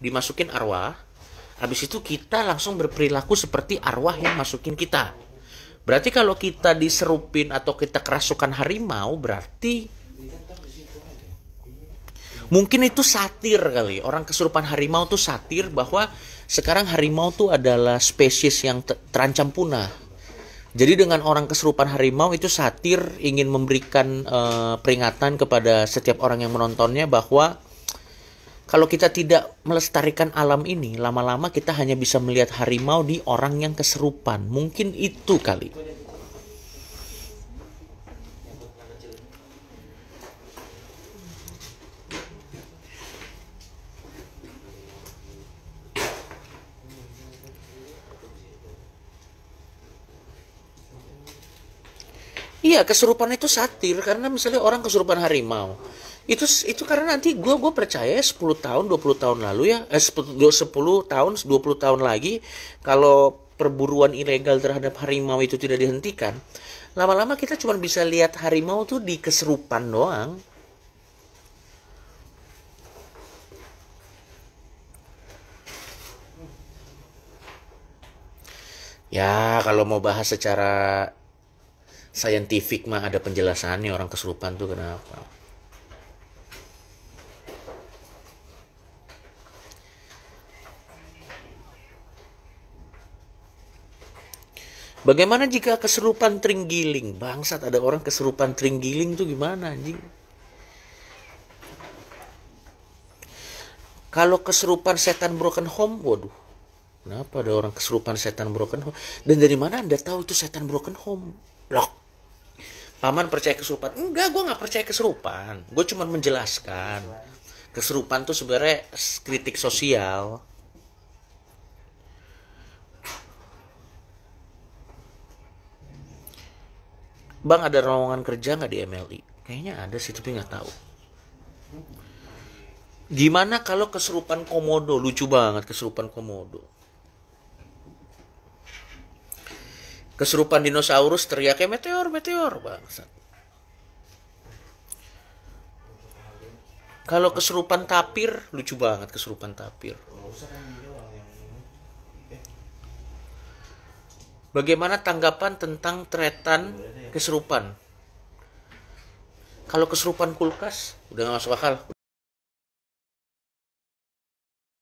dimasukin arwah, habis itu kita langsung berperilaku seperti arwah yang masukin kita. Berarti kalau kita diserupin atau kita kerasukan harimau, berarti mungkin itu satir kali. Orang kesurupan harimau tuh satir bahwa sekarang harimau tuh adalah spesies yang terancam punah. Jadi dengan orang keserupan harimau itu satir ingin memberikan uh, peringatan kepada setiap orang yang menontonnya bahwa kalau kita tidak melestarikan alam ini, lama-lama kita hanya bisa melihat harimau di orang yang keserupan. Mungkin itu kali. Iya, keserupan itu satir karena misalnya orang keserupan harimau itu itu karena nanti gue gue percaya 10 tahun 20 tahun lalu ya eh, 10, 10 tahun 20 tahun lagi kalau perburuan ilegal terhadap harimau itu tidak dihentikan lama-lama kita cuma bisa lihat harimau tuh di keserupan doang ya kalau mau bahas secara saintifik mah ada penjelasannya orang keserupan tuh kenapa Bagaimana jika keserupan tringgiling? Bangsat ada orang keserupan tringgiling tuh gimana anjing? Kalau keserupan setan broken home, waduh. Kenapa ada orang keserupan setan broken home? Dan dari mana Anda tahu itu setan broken home? Loh. Paman percaya keserupan? Enggak, gue gak percaya keserupan. Gue cuma menjelaskan. Keserupan tuh sebenarnya kritik sosial Bang ada lowongan kerja nggak di MLI? Kayaknya ada sih tapi nggak tahu. Gimana kalau keserupan komodo? Lucu banget keserupan komodo. Keserupan dinosaurus teriaknya meteor, meteor bangsat. Kalau keserupan tapir, lucu banget keserupan tapir. Bagaimana tanggapan tentang tretan keserupan? Kalau keserupan kulkas udah gak masuk akal.